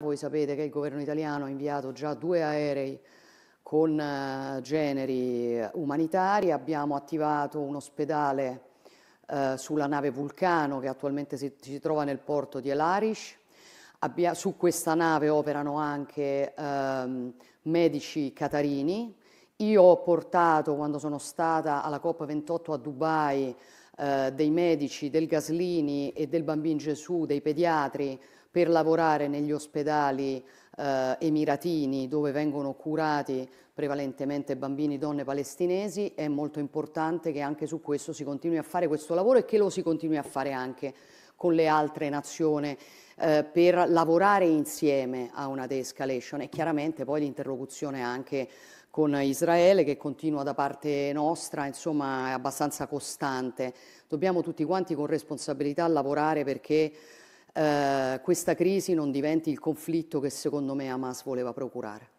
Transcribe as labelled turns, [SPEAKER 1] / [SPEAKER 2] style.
[SPEAKER 1] Voi sapete che il governo italiano ha inviato già due aerei con eh, generi umanitari, abbiamo attivato un ospedale eh, sulla nave Vulcano che attualmente si, si trova nel porto di Elarish, Abbia, su questa nave operano anche ehm, medici catarini, io ho portato quando sono stata alla COP28 a Dubai eh, dei medici, del Gaslini e del Bambin Gesù, dei pediatri, per lavorare negli ospedali eh, emiratini dove vengono curati prevalentemente bambini, donne palestinesi, è molto importante che anche su questo si continui a fare questo lavoro e che lo si continui a fare anche con le altre nazioni eh, per lavorare insieme a una de-escalation e chiaramente poi l'interlocuzione anche con Israele che continua da parte nostra, insomma è abbastanza costante. Dobbiamo tutti quanti con responsabilità lavorare perché eh, questa crisi non diventi il conflitto che secondo me Hamas voleva procurare.